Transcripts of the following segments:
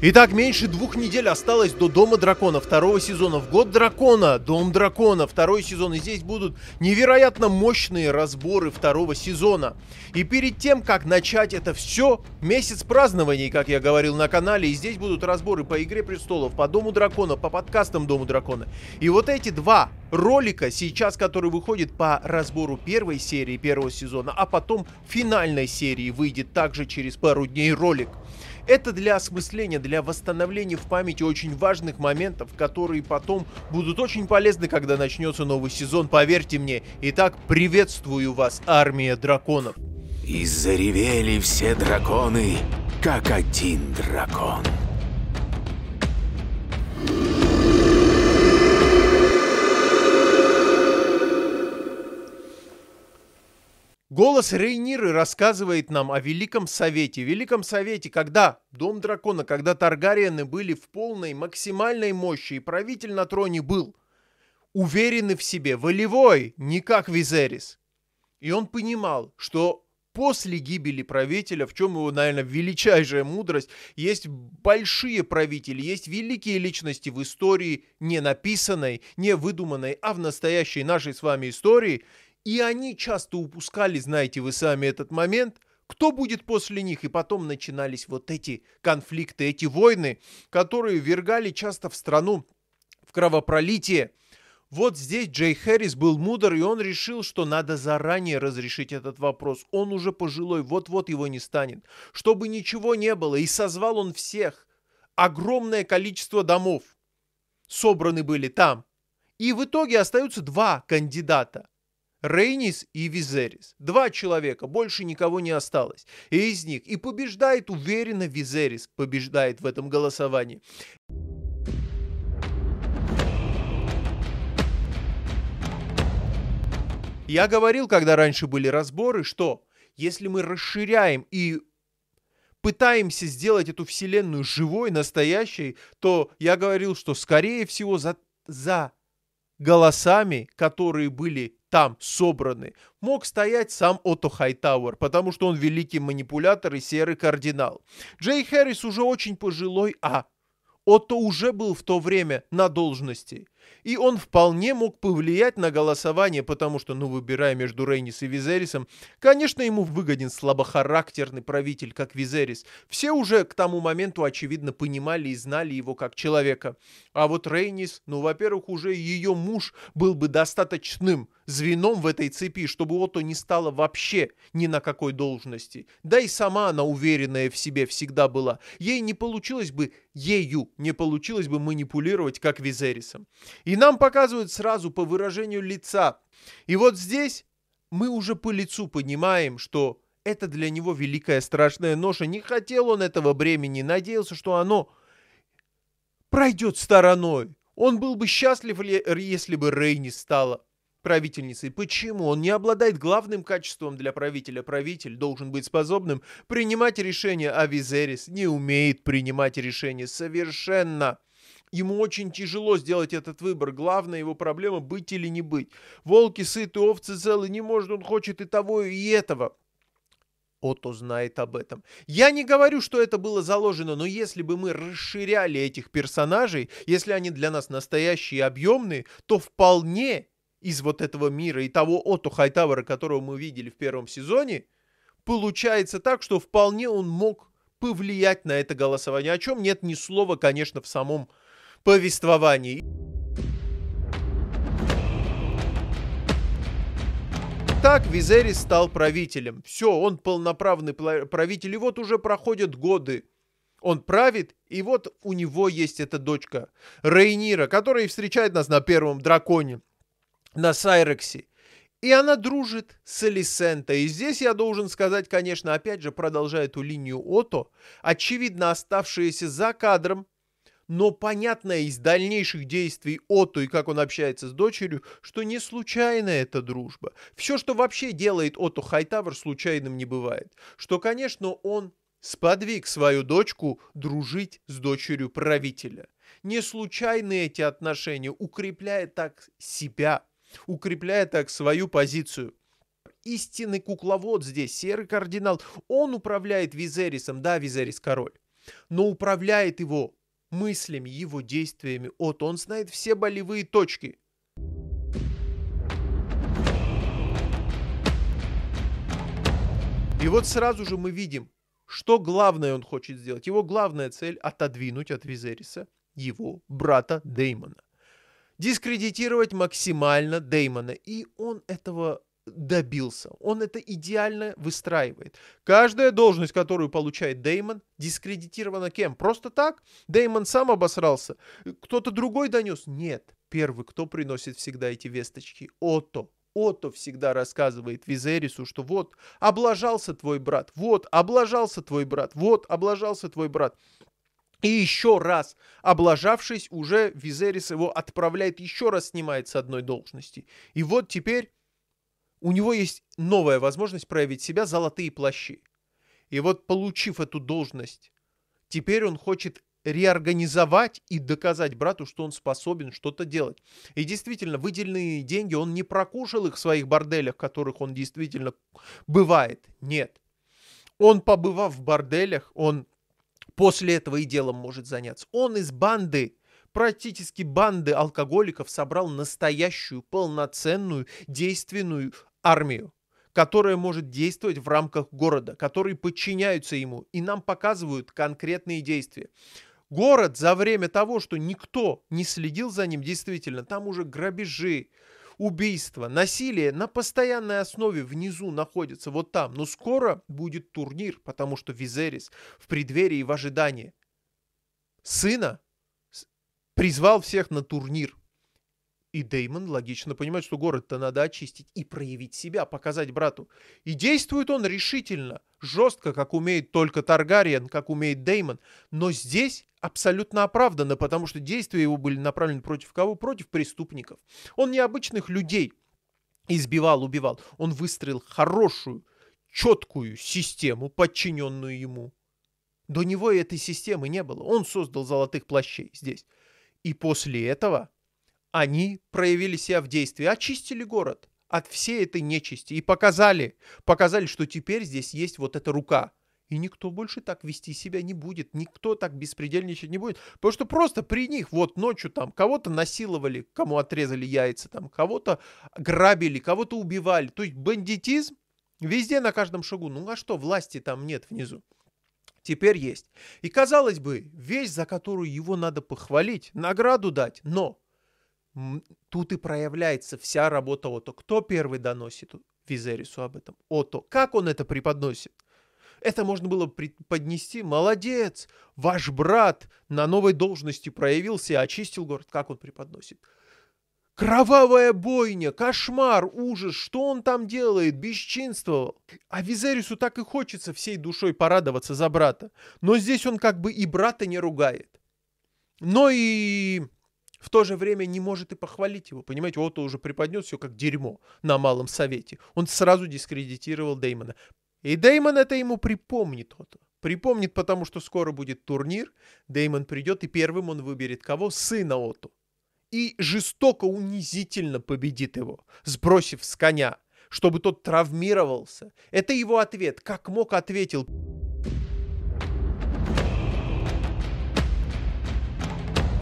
Итак, меньше двух недель осталось до Дома Дракона, второго сезона. В год Дракона, Дом Дракона, второй сезон. И здесь будут невероятно мощные разборы второго сезона. И перед тем, как начать это все, месяц празднований, как я говорил на канале, и здесь будут разборы по Игре Престолов, по Дому Дракона, по подкастам Дому Дракона. И вот эти два ролика сейчас, который выходит по разбору первой серии первого сезона, а потом финальной серии выйдет также через пару дней ролик. Это для осмысления, для восстановления в памяти очень важных моментов, которые потом будут очень полезны, когда начнется новый сезон, поверьте мне. Итак, приветствую вас, армия драконов. И заревели все драконы, как один дракон. Голос Рейниры рассказывает нам о Великом Совете. Великом Совете, когда Дом Дракона, когда Таргариены были в полной, максимальной мощи, и правитель на троне был уверенный в себе, волевой, не как Визерис. И он понимал, что после гибели правителя, в чем его, наверное, величайшая мудрость, есть большие правители, есть великие личности в истории, не написанной, не выдуманной, а в настоящей нашей с вами истории – и они часто упускали, знаете вы сами, этот момент, кто будет после них. И потом начинались вот эти конфликты, эти войны, которые вергали часто в страну в кровопролитие. Вот здесь Джей Хэррис был мудр, и он решил, что надо заранее разрешить этот вопрос. Он уже пожилой, вот-вот его не станет. Чтобы ничего не было, и созвал он всех. Огромное количество домов собраны были там. И в итоге остаются два кандидата. Рейнис и Визерис. Два человека, больше никого не осталось. И из них. И побеждает уверенно Визерис, побеждает в этом голосовании. Я говорил, когда раньше были разборы, что если мы расширяем и пытаемся сделать эту вселенную живой, настоящей, то я говорил, что скорее всего за, за голосами, которые были там собраны, мог стоять сам Отто Хайтауэр, потому что он великий манипулятор и серый кардинал. Джей Хэррис уже очень пожилой, а Отто уже был в то время на должности. И он вполне мог повлиять на голосование, потому что, ну, выбирая между Рейнис и Визерисом, конечно, ему выгоден слабохарактерный правитель, как Визерис. Все уже к тому моменту, очевидно, понимали и знали его как человека. А вот Рейнис, ну, во-первых, уже ее муж был бы достаточным звеном в этой цепи, чтобы Ото не стала вообще ни на какой должности. Да и сама она уверенная в себе всегда была. Ей не получилось бы, ею не получилось бы манипулировать, как Визерисом. И нам показывают сразу по выражению лица. И вот здесь мы уже по лицу понимаем, что это для него великая страшная ноша. Не хотел он этого бремени, надеялся, что оно пройдет стороной. Он был бы счастлив, если бы Рейни стала правительницей. Почему? Он не обладает главным качеством для правителя. Правитель должен быть способным принимать решения, а Визерис не умеет принимать решения совершенно. Ему очень тяжело сделать этот выбор. Главная его проблема – быть или не быть. Волки сыты, овцы целы, не может, он хочет и того, и этого. Ото знает об этом. Я не говорю, что это было заложено, но если бы мы расширяли этих персонажей, если они для нас настоящие и объемные, то вполне из вот этого мира и того Отто Хайтавера, которого мы видели в первом сезоне, получается так, что вполне он мог повлиять на это голосование, о чем нет ни слова, конечно, в самом повествовании. так Визерис стал правителем. Все, он полноправный правитель. И вот уже проходят годы. Он правит, и вот у него есть эта дочка Рейнира, которая встречает нас на первом драконе на Сайрексе. И она дружит с Элисента. И здесь я должен сказать, конечно, опять же, продолжая эту линию Ото, очевидно, оставшиеся за кадром, но понятно из дальнейших действий Ото и как он общается с дочерью, что не случайно эта дружба. Все, что вообще делает Ото Хайтавр, случайным не бывает. Что, конечно, он сподвиг свою дочку дружить с дочерью правителя. Не случайны эти отношения, укрепляя так себя, укрепляя так свою позицию истинный кукловод здесь, серый кардинал, он управляет Визерисом, да, Визерис король, но управляет его мыслями, его действиями. Вот он знает все болевые точки. И вот сразу же мы видим, что главное он хочет сделать. Его главная цель — отодвинуть от Визериса его брата Деймона дискредитировать максимально Деймона. И он этого добился. Он это идеально выстраивает. Каждая должность, которую получает Деймон, дискредитирована кем? Просто так? Деймон сам обосрался? Кто-то другой донес? Нет. Первый, кто приносит всегда эти весточки? Ото. Ото всегда рассказывает Визерису, что вот, облажался твой брат, вот, облажался твой брат, вот, облажался твой брат. И еще раз, облажавшись, уже Визерис его отправляет, еще раз снимает с одной должности. И вот теперь у него есть новая возможность проявить себя золотые плащи. И вот получив эту должность, теперь он хочет реорганизовать и доказать брату, что он способен что-то делать. И действительно, выделенные деньги, он не прокушал их в своих борделях, в которых он действительно бывает. Нет. Он, побывав в борделях, он После этого и делом может заняться. Он из банды, практически банды алкоголиков собрал настоящую, полноценную, действенную армию которая может действовать в рамках города, которые подчиняются ему, и нам показывают конкретные действия. Город за время того, что никто не следил за ним, действительно, там уже грабежи, убийства, насилие на постоянной основе внизу находится вот там. Но скоро будет турнир, потому что Визерис в преддверии в ожидании сына призвал всех на турнир. И Деймон логично понимает, что город-то надо очистить и проявить себя, показать брату. И действует он решительно, жестко, как умеет только Таргариен, как умеет Деймон. Но здесь абсолютно оправданно, потому что действия его были направлены против кого? Против преступников. Он необычных людей избивал, убивал. Он выстроил хорошую, четкую систему, подчиненную ему. До него этой системы не было. Он создал золотых плащей здесь. И после этого они проявили себя в действии, очистили город от всей этой нечисти и показали, показали, что теперь здесь есть вот эта рука. И никто больше так вести себя не будет, никто так беспредельничать не будет, потому что просто при них вот ночью там кого-то насиловали, кому отрезали яйца, там кого-то грабили, кого-то убивали. То есть бандитизм везде на каждом шагу. Ну а что, власти там нет внизу теперь есть. И казалось бы, вещь, за которую его надо похвалить, награду дать, но тут и проявляется вся работа Ото. Кто первый доносит Визерису об этом? Ото. Как он это преподносит? Это можно было поднести. Молодец! Ваш брат на новой должности проявился и очистил город. Как он преподносит? Кровавая бойня, кошмар, ужас, что он там делает, бесчинствовал. А Визерису так и хочется всей душой порадоваться за брата. Но здесь он как бы и брата не ругает. Но и в то же время не может и похвалить его. Понимаете, Ото уже преподнес все как дерьмо на Малом Совете. Он сразу дискредитировал Деймона. И Деймон это ему припомнит Ото. Припомнит, потому что скоро будет турнир. Деймон придет, и первым он выберет кого? Сына Ото. И жестоко, унизительно победит его, сбросив с коня, чтобы тот травмировался. Это его ответ. Как мог, ответил.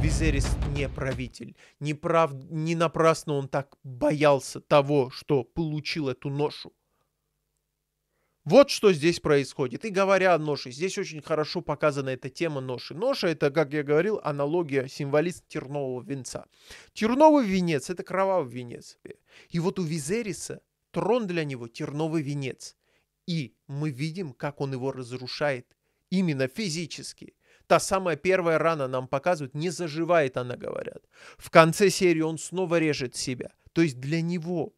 Визерис не правитель. Не, прав... не напрасно он так боялся того, что получил эту ношу. Вот что здесь происходит. И говоря о ноше, здесь очень хорошо показана эта тема ноши. Ноша — это, как я говорил, аналогия, символист тернового венца. Терновый венец — это кровавый венец. И вот у Визериса трон для него — терновый венец. И мы видим, как он его разрушает именно физически. Та самая первая рана нам показывают, не заживает она, говорят. В конце серии он снова режет себя. То есть для него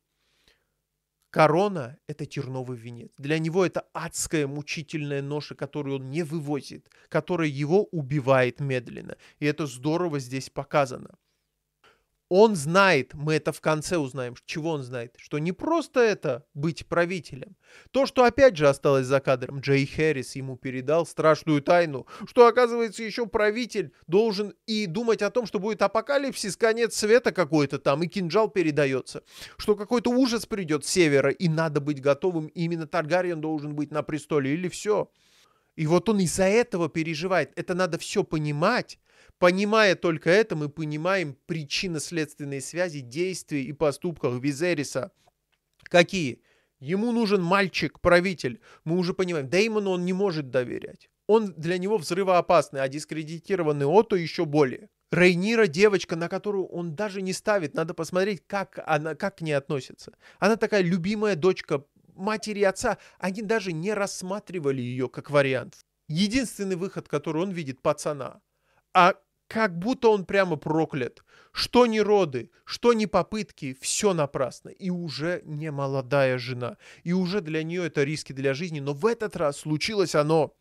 Корона – это терновый венец. Для него это адская мучительная ноша, которую он не вывозит, которая его убивает медленно. И это здорово здесь показано он знает, мы это в конце узнаем, чего он знает, что не просто это быть правителем. То, что опять же осталось за кадром, Джей Хэррис ему передал страшную тайну, что оказывается еще правитель должен и думать о том, что будет апокалипсис, конец света какой-то там, и кинжал передается, что какой-то ужас придет с севера, и надо быть готовым, и именно Таргариен должен быть на престоле, или все. И вот он из-за этого переживает. Это надо все понимать, Понимая только это, мы понимаем причинно-следственные связи действий и поступков Визериса. Какие? Ему нужен мальчик, правитель. Мы уже понимаем, Деймону он не может доверять. Он для него взрывоопасный, а дискредитированный Ото еще более. Рейнира девочка, на которую он даже не ставит. Надо посмотреть, как она, как к ней относится. Она такая любимая дочка матери и отца. Они даже не рассматривали ее как вариант. Единственный выход, который он видит, пацана. А как будто он прямо проклят. Что ни роды, что ни попытки, все напрасно. И уже не молодая жена. И уже для нее это риски для жизни. Но в этот раз случилось оно.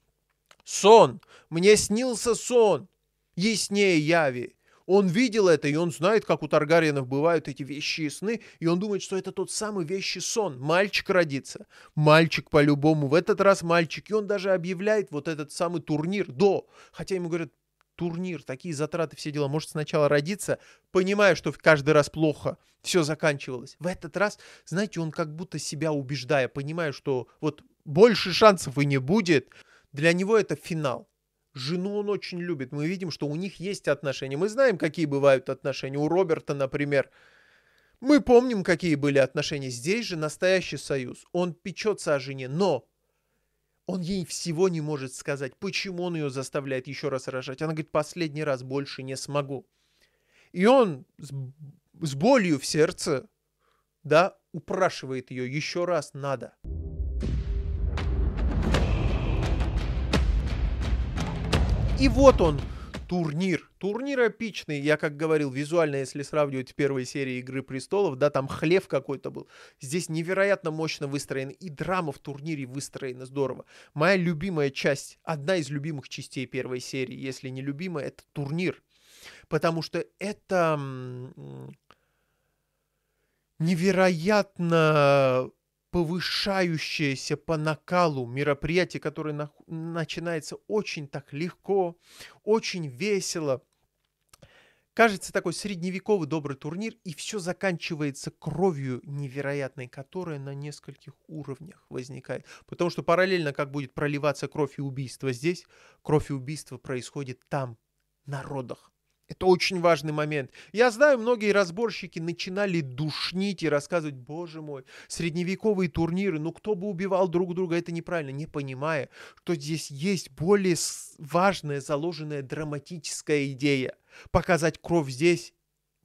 Сон. Мне снился сон. Яснее яви. Он видел это, и он знает, как у Таргариенов бывают эти вещи и сны, и он думает, что это тот самый вещи сон. Мальчик родится. Мальчик по-любому. В этот раз мальчик. И он даже объявляет вот этот самый турнир до. Хотя ему говорят, турнир, такие затраты, все дела. Может сначала родиться, понимая, что каждый раз плохо, все заканчивалось. В этот раз, знаете, он как будто себя убеждая, понимая, что вот больше шансов и не будет. Для него это финал. Жену он очень любит. Мы видим, что у них есть отношения. Мы знаем, какие бывают отношения. У Роберта, например, мы помним, какие были отношения. Здесь же настоящий союз. Он печется о жене, но он ей всего не может сказать, почему он ее заставляет еще раз рожать. Она говорит, последний раз больше не смогу. И он с, с болью в сердце, да, упрашивает ее еще раз надо. И вот он, турнир. Турнир эпичный, я как говорил, визуально, если сравнивать первые серии «Игры престолов», да, там хлев какой-то был. Здесь невероятно мощно выстроен, и драма в турнире выстроена здорово. Моя любимая часть, одна из любимых частей первой серии, если не любимая, это турнир. Потому что это невероятно повышающееся по накалу мероприятие, которое на, начинается очень так легко, очень весело. Кажется, такой средневековый добрый турнир, и все заканчивается кровью невероятной, которая на нескольких уровнях возникает. Потому что параллельно, как будет проливаться кровь и убийство здесь, кровь и убийство происходит там, на родах. Это очень важный момент. Я знаю, многие разборщики начинали душнить и рассказывать, боже мой, средневековые турниры, ну кто бы убивал друг друга, это неправильно, не понимая, что здесь есть более важная заложенная драматическая идея. Показать кровь здесь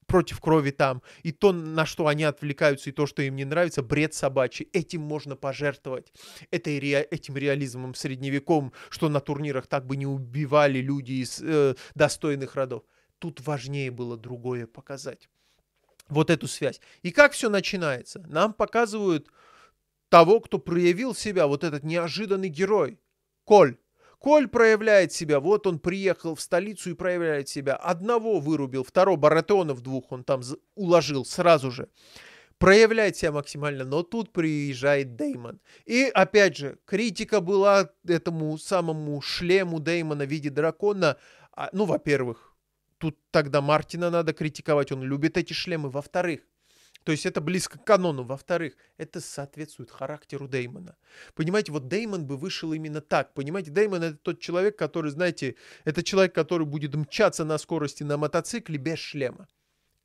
против крови там, и то, на что они отвлекаются, и то, что им не нравится, бред собачий. Этим можно пожертвовать. Это ре... этим реализмом средневеком, что на турнирах так бы не убивали люди из э, достойных родов тут важнее было другое показать. Вот эту связь. И как все начинается? Нам показывают того, кто проявил себя, вот этот неожиданный герой, Коль. Коль проявляет себя, вот он приехал в столицу и проявляет себя. Одного вырубил, второго, в двух он там уложил сразу же. Проявляет себя максимально, но тут приезжает Деймон. И опять же, критика была этому самому шлему Деймона в виде дракона. А, ну, во-первых, тут тогда Мартина надо критиковать, он любит эти шлемы. Во-вторых, то есть это близко к канону. Во-вторых, это соответствует характеру Деймона. Понимаете, вот Деймон бы вышел именно так. Понимаете, Деймон это тот человек, который, знаете, это человек, который будет мчаться на скорости на мотоцикле без шлема.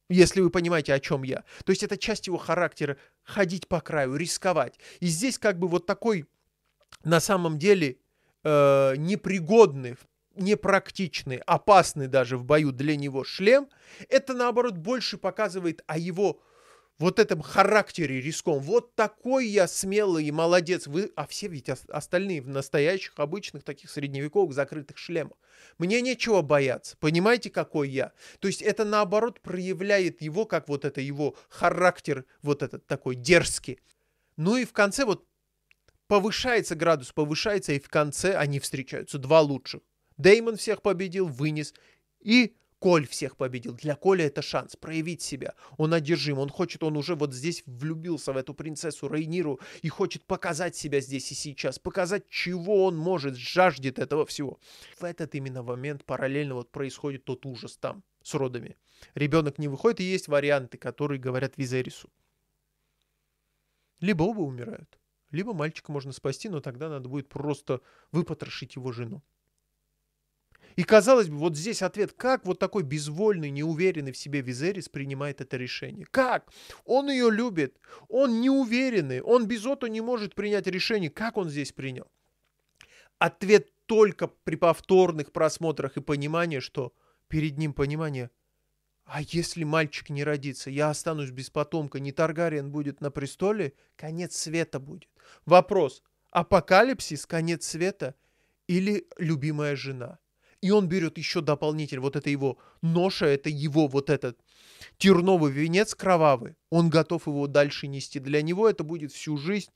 Если вы понимаете, о чем я. То есть это часть его характера ходить по краю, рисковать. И здесь как бы вот такой на самом деле э, непригодный непрактичный, опасный даже в бою для него шлем, это наоборот больше показывает о его вот этом характере риском. Вот такой я смелый и молодец. Вы, а все ведь остальные в настоящих, обычных, таких средневековых закрытых шлемах. Мне нечего бояться. Понимаете, какой я? То есть это наоборот проявляет его, как вот это его характер, вот этот такой дерзкий. Ну и в конце вот повышается градус, повышается, и в конце они встречаются, два лучших. Деймон всех победил, вынес. И Коль всех победил. Для Коля это шанс проявить себя. Он одержим, он хочет, он уже вот здесь влюбился в эту принцессу Рейниру и хочет показать себя здесь и сейчас, показать, чего он может, жаждет этого всего. В этот именно момент параллельно вот происходит тот ужас там с родами. Ребенок не выходит, и есть варианты, которые говорят Визерису. Либо оба умирают, либо мальчика можно спасти, но тогда надо будет просто выпотрошить его жену. И казалось бы, вот здесь ответ, как вот такой безвольный, неуверенный в себе Визерис принимает это решение? Как? Он ее любит, он неуверенный, он без Отто не может принять решение. Как он здесь принял? Ответ только при повторных просмотрах и понимании, что перед ним понимание, а если мальчик не родится, я останусь без потомка, не Таргариен будет на престоле, конец света будет. Вопрос, апокалипсис, конец света или любимая жена – и он берет еще дополнительно вот это его ноша, это его вот этот терновый венец кровавый. Он готов его дальше нести. Для него это будет всю жизнь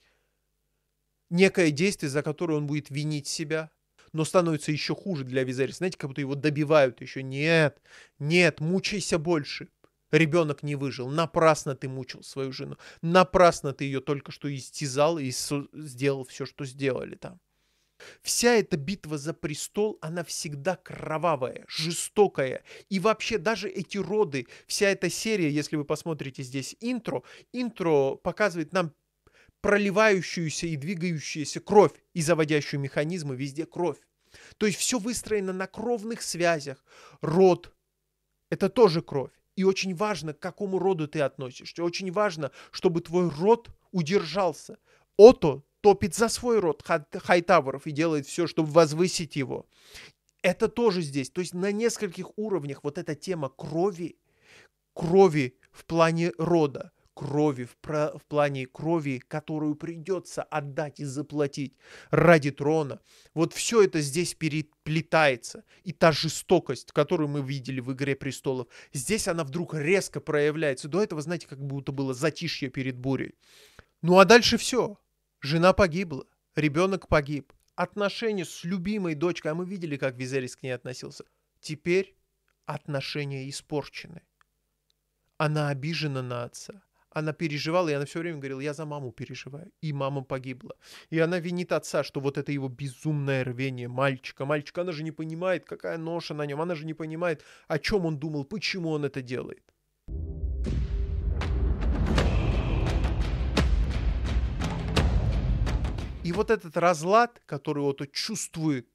некое действие, за которое он будет винить себя, но становится еще хуже для Визария. Знаете, как будто его добивают еще. Нет, нет, мучайся больше. Ребенок не выжил. Напрасно ты мучил свою жену. Напрасно ты ее только что истязал и сделал все, что сделали там. Вся эта битва за престол, она всегда кровавая, жестокая. И вообще даже эти роды, вся эта серия, если вы посмотрите здесь интро, интро показывает нам проливающуюся и двигающуюся кровь и заводящую механизмы везде кровь. То есть все выстроено на кровных связях. Род – это тоже кровь. И очень важно, к какому роду ты относишься. Очень важно, чтобы твой род удержался. Ото топит за свой род Хайтаворов и делает все, чтобы возвысить его. Это тоже здесь. То есть на нескольких уровнях вот эта тема крови, крови в плане рода, крови, в, про, в плане крови, которую придется отдать и заплатить ради трона. Вот все это здесь переплетается. И та жестокость, которую мы видели в «Игре престолов», здесь она вдруг резко проявляется. До этого, знаете, как будто было затишье перед бурей. Ну а дальше все. Жена погибла, ребенок погиб. Отношения с любимой дочкой, а мы видели, как Визерис к ней относился. Теперь отношения испорчены. Она обижена на отца. Она переживала, и она все время говорила, я за маму переживаю. И мама погибла. И она винит отца, что вот это его безумное рвение мальчика. Мальчика, она же не понимает, какая ноша на нем. Она же не понимает, о чем он думал, почему он это делает. И вот этот разлад, который вот чувствует,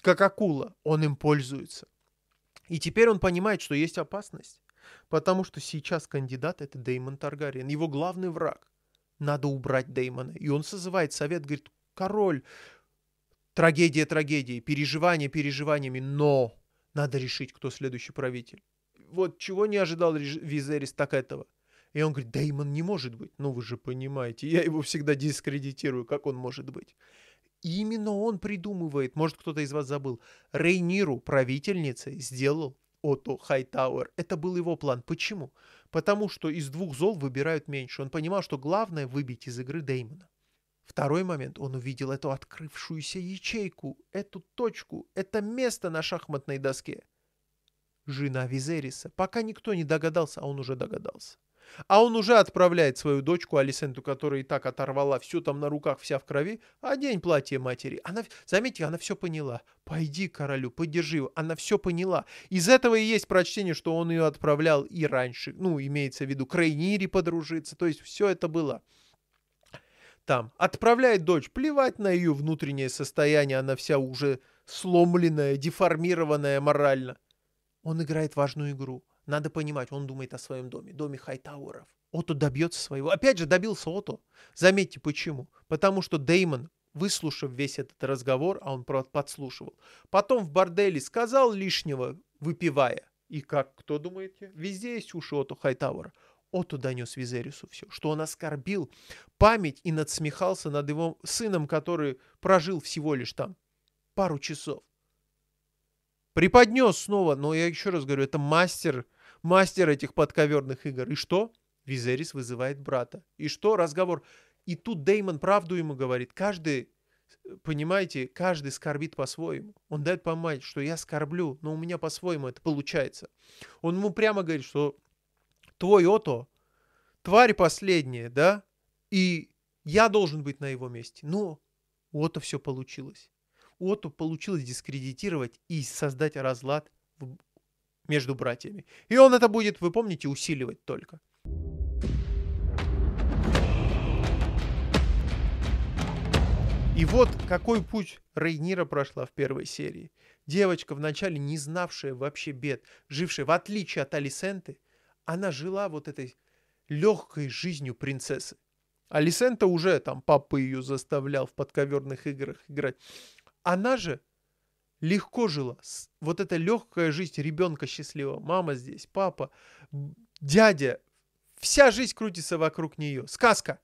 как акула, он им пользуется. И теперь он понимает, что есть опасность. Потому что сейчас кандидат это Деймон Таргариен, его главный враг. Надо убрать Деймона. И он созывает совет, говорит, король, трагедия трагедии, переживания переживаниями, но надо решить, кто следующий правитель. Вот чего не ожидал Визерис так этого. И он говорит, Деймон не может быть. Ну вы же понимаете, я его всегда дискредитирую, как он может быть. И именно он придумывает, может кто-то из вас забыл, Рейниру правительницей сделал Отто Хайтауэр. Это был его план. Почему? Потому что из двух зол выбирают меньше. Он понимал, что главное выбить из игры Деймона. Второй момент. Он увидел эту открывшуюся ячейку, эту точку, это место на шахматной доске. Жена Визериса. Пока никто не догадался, а он уже догадался. А он уже отправляет свою дочку Алисенту, которая и так оторвала все там на руках, вся в крови, одень платье матери. Она, заметьте, она все поняла. Пойди к королю, поддержи его. Она все поняла. Из этого и есть прочтение, что он ее отправлял и раньше. Ну, имеется в виду, к Рейнире подружиться. То есть все это было там. Отправляет дочь, плевать на ее внутреннее состояние, она вся уже сломленная, деформированная морально. Он играет важную игру. Надо понимать, он думает о своем доме, доме Хайтауров. Ото добьется своего. Опять же, добился Ото. Заметьте, почему. Потому что Деймон, выслушав весь этот разговор, а он подслушивал, потом в борделе сказал лишнего, выпивая. И как, кто думаете? Везде есть уши Ото Хайтауэра. Оту донес Визерису все, что он оскорбил память и надсмехался над его сыном, который прожил всего лишь там пару часов. Преподнес снова, но я еще раз говорю, это мастер мастер этих подковерных игр. И что? Визерис вызывает брата. И что? Разговор. И тут Деймон правду ему говорит. Каждый, понимаете, каждый скорбит по-своему. Он дает понимать, что я скорблю, но у меня по-своему это получается. Он ему прямо говорит, что твой Ото, тварь последняя, да? И я должен быть на его месте. Но у Ото все получилось. У Ото получилось дискредитировать и создать разлад в между братьями. И он это будет, вы помните, усиливать только. И вот какой путь Рейнира прошла в первой серии. Девочка, вначале не знавшая вообще бед, жившая в отличие от Алисенты, она жила вот этой легкой жизнью принцессы. Алисента уже там папа ее заставлял в подковерных играх играть. Она же легко жила. Вот эта легкая жизнь ребенка счастлива, Мама здесь, папа, дядя. Вся жизнь крутится вокруг нее. Сказка.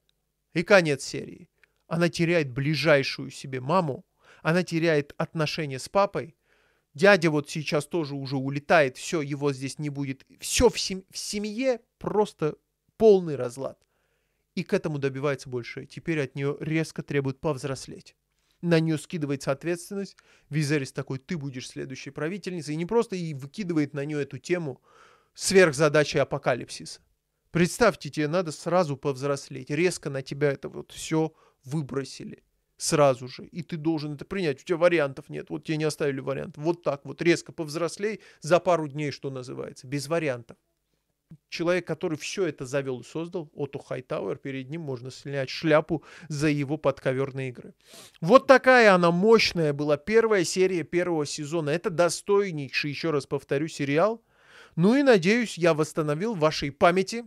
И конец серии. Она теряет ближайшую себе маму. Она теряет отношения с папой. Дядя вот сейчас тоже уже улетает. Все, его здесь не будет. Все в, сем- в семье просто полный разлад. И к этому добивается больше. Теперь от нее резко требует повзрослеть на нее скидывается ответственность. Визерис такой, ты будешь следующей правительницей. И не просто и выкидывает на нее эту тему сверхзадачи апокалипсиса. Представьте, тебе надо сразу повзрослеть. Резко на тебя это вот все выбросили. Сразу же. И ты должен это принять. У тебя вариантов нет. Вот тебе не оставили вариант. Вот так вот. Резко повзрослей за пару дней, что называется. Без вариантов человек, который все это завел и создал, Отто Хайтауэр, перед ним можно снять шляпу за его подковерные игры. Вот такая она мощная была первая серия первого сезона. Это достойнейший, еще раз повторю, сериал. Ну и надеюсь, я восстановил в вашей памяти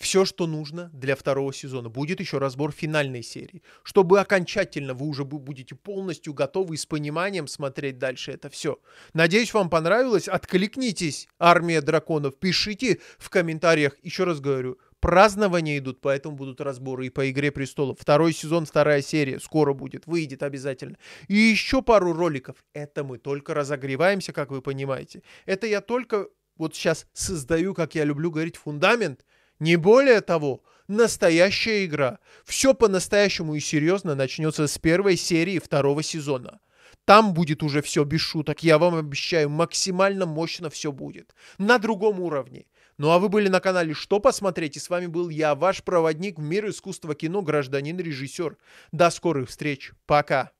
все, что нужно для второго сезона. Будет еще разбор финальной серии, чтобы окончательно вы уже будете полностью готовы и с пониманием смотреть дальше это все. Надеюсь, вам понравилось. Откликнитесь, армия драконов. Пишите в комментариях. Еще раз говорю, празднования идут, поэтому будут разборы и по «Игре престолов». Второй сезон, вторая серия скоро будет, выйдет обязательно. И еще пару роликов. Это мы только разогреваемся, как вы понимаете. Это я только вот сейчас создаю, как я люблю говорить, фундамент не более того, настоящая игра. Все по-настоящему и серьезно начнется с первой серии второго сезона. Там будет уже все без шуток, я вам обещаю, максимально мощно все будет. На другом уровне. Ну а вы были на канале «Что посмотреть?» и с вами был я, ваш проводник в мир искусства кино, гражданин-режиссер. До скорых встреч, пока!